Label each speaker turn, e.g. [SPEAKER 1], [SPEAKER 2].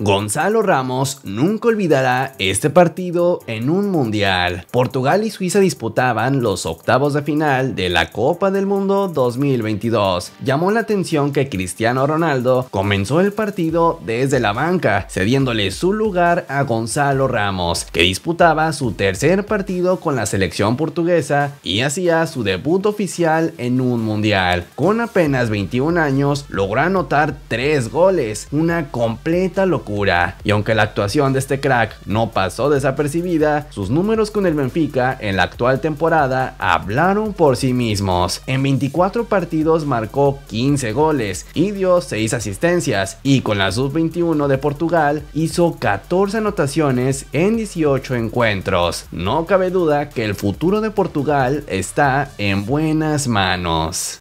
[SPEAKER 1] Gonzalo Ramos nunca olvidará este partido en un mundial. Portugal y Suiza disputaban los octavos de final de la Copa del Mundo 2022. Llamó la atención que Cristiano Ronaldo comenzó el partido desde la banca, cediéndole su lugar a Gonzalo Ramos, que disputaba su tercer partido con la selección portuguesa y hacía su debut oficial en un mundial. Con apenas 21 años, logró anotar 3 goles, una completa locura y aunque la actuación de este crack no pasó desapercibida, sus números con el Benfica en la actual temporada hablaron por sí mismos. En 24 partidos marcó 15 goles y dio 6 asistencias y con la sub-21 de Portugal hizo 14 anotaciones en 18 encuentros. No cabe duda que el futuro de Portugal está en buenas manos.